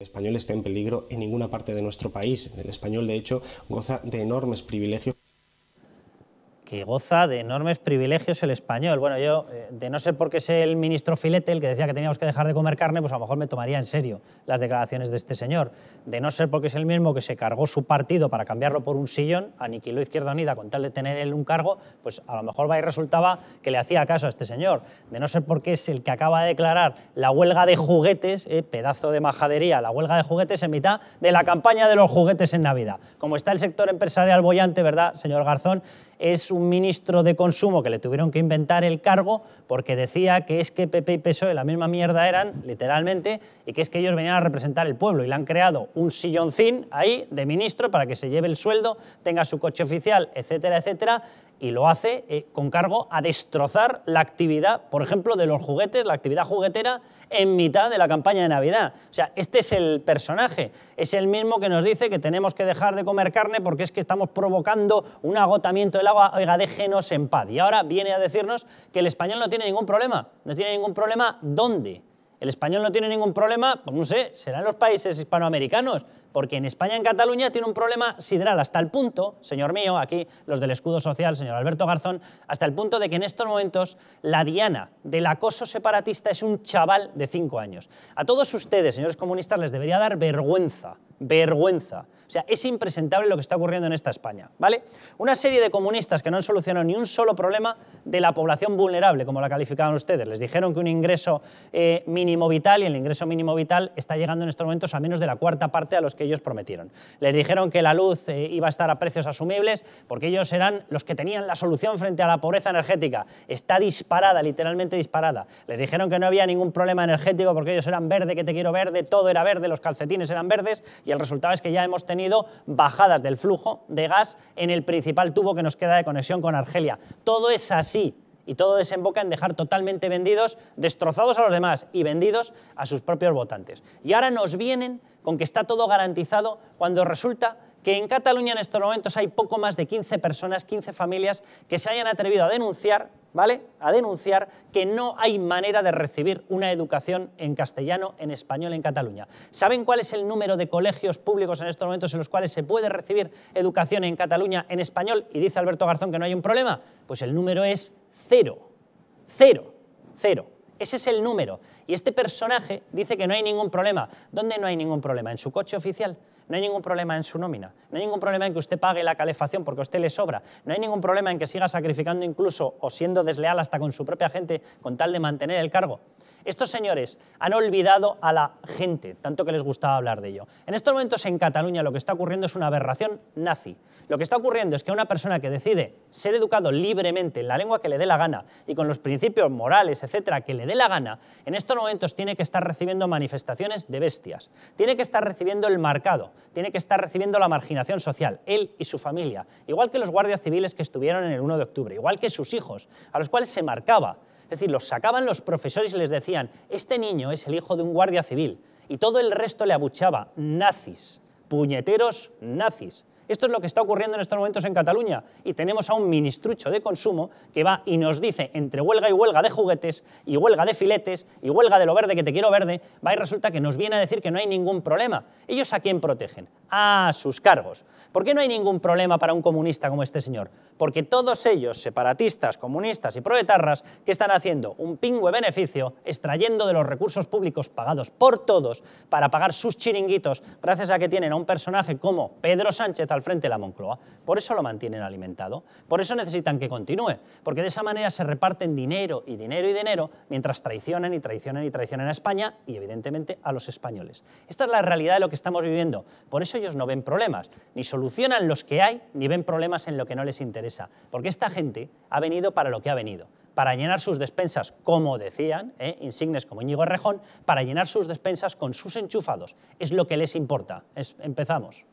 El español está en peligro en ninguna parte de nuestro país. El español, de hecho, goza de enormes privilegios que goza de enormes privilegios el español. Bueno, yo, eh, de no ser porque es el ministro Filete el que decía que teníamos que dejar de comer carne, pues a lo mejor me tomaría en serio las declaraciones de este señor. De no ser porque es el mismo que se cargó su partido para cambiarlo por un sillón, aniquiló Izquierda Unida con tal de tener él un cargo, pues a lo mejor va y resultaba que le hacía caso a este señor. De no ser porque es el que acaba de declarar la huelga de juguetes, eh, pedazo de majadería, la huelga de juguetes en mitad de la campaña de los juguetes en Navidad. Como está el sector empresarial bollante, ¿verdad, señor Garzón? Es un ministro de consumo que le tuvieron que inventar el cargo porque decía que es que PP y PSOE la misma mierda eran, literalmente, y que es que ellos venían a representar el pueblo y le han creado un silloncín ahí de ministro para que se lleve el sueldo, tenga su coche oficial, etcétera, etcétera, y lo hace eh, con cargo a destrozar la actividad, por ejemplo, de los juguetes, la actividad juguetera en mitad de la campaña de Navidad. O sea, este es el personaje, es el mismo que nos dice que tenemos que dejar de comer carne porque es que estamos provocando un agotamiento del agua, oiga, déjenos en paz. Y ahora viene a decirnos que el español no tiene ningún problema, no tiene ningún problema, ¿dónde? El español no tiene ningún problema, pues no sé, serán los países hispanoamericanos, porque en España, en Cataluña, tiene un problema sideral hasta el punto, señor mío, aquí los del escudo social, señor Alberto Garzón, hasta el punto de que en estos momentos la diana del acoso separatista es un chaval de cinco años. A todos ustedes, señores comunistas, les debería dar vergüenza vergüenza. O sea, es impresentable lo que está ocurriendo en esta España, ¿vale? Una serie de comunistas que no han solucionado ni un solo problema de la población vulnerable, como la calificaban ustedes. Les dijeron que un ingreso eh, mínimo vital, y el ingreso mínimo vital está llegando en estos momentos a menos de la cuarta parte a los que ellos prometieron. Les dijeron que la luz eh, iba a estar a precios asumibles, porque ellos eran los que tenían la solución frente a la pobreza energética. Está disparada, literalmente disparada. Les dijeron que no había ningún problema energético porque ellos eran verde, que te quiero verde, todo era verde, los calcetines eran verdes, y el resultado es que ya hemos tenido bajadas del flujo de gas en el principal tubo que nos queda de conexión con Argelia. Todo es así y todo desemboca en dejar totalmente vendidos, destrozados a los demás y vendidos a sus propios votantes. Y ahora nos vienen con que está todo garantizado cuando resulta que en Cataluña en estos momentos hay poco más de 15 personas, 15 familias que se hayan atrevido a denunciar, ¿vale? A denunciar que no hay manera de recibir una educación en castellano, en español en Cataluña. ¿Saben cuál es el número de colegios públicos en estos momentos en los cuales se puede recibir educación en Cataluña en español? Y dice Alberto Garzón que no hay un problema. Pues el número es cero. Cero. Cero. Ese es el número. Y este personaje dice que no hay ningún problema. ¿Dónde no hay ningún problema? ¿En su coche oficial? No hay ningún problema en su nómina. No hay ningún problema en que usted pague la calefacción porque a usted le sobra. No hay ningún problema en que siga sacrificando incluso o siendo desleal hasta con su propia gente con tal de mantener el cargo. Estos señores han olvidado a la gente, tanto que les gustaba hablar de ello. En estos momentos en Cataluña lo que está ocurriendo es una aberración nazi. Lo que está ocurriendo es que una persona que decide ser educado libremente en la lengua que le dé la gana y con los principios morales, etcétera, que le dé la gana, en estos momentos tiene que estar recibiendo manifestaciones de bestias, tiene que estar recibiendo el marcado, tiene que estar recibiendo la marginación social, él y su familia, igual que los guardias civiles que estuvieron en el 1 de octubre, igual que sus hijos, a los cuales se marcaba, es decir, los sacaban los profesores y les decían, este niño es el hijo de un guardia civil. Y todo el resto le abuchaba, nazis, puñeteros nazis. Esto es lo que está ocurriendo en estos momentos en Cataluña. Y tenemos a un ministrucho de consumo que va y nos dice entre huelga y huelga de juguetes, y huelga de filetes, y huelga de lo verde que te quiero verde, va y resulta que nos viene a decir que no hay ningún problema. ¿Ellos a quién protegen? A sus cargos. ¿Por qué no hay ningún problema para un comunista como este señor? Porque todos ellos, separatistas, comunistas y proetarras, que están haciendo un pingüe beneficio extrayendo de los recursos públicos pagados por todos para pagar sus chiringuitos gracias a que tienen a un personaje como Pedro Sánchez, frente de la Moncloa. Por eso lo mantienen alimentado. Por eso necesitan que continúe. Porque de esa manera se reparten dinero y dinero y dinero mientras traicionan y traicionan y traicionan a España y evidentemente a los españoles. Esta es la realidad de lo que estamos viviendo. Por eso ellos no ven problemas. Ni solucionan los que hay, ni ven problemas en lo que no les interesa. Porque esta gente ha venido para lo que ha venido para llenar sus despensas, como decían, ¿eh? insignes como Íñigo Rejón, para llenar sus despensas con sus enchufados. Es lo que les importa. empezamos.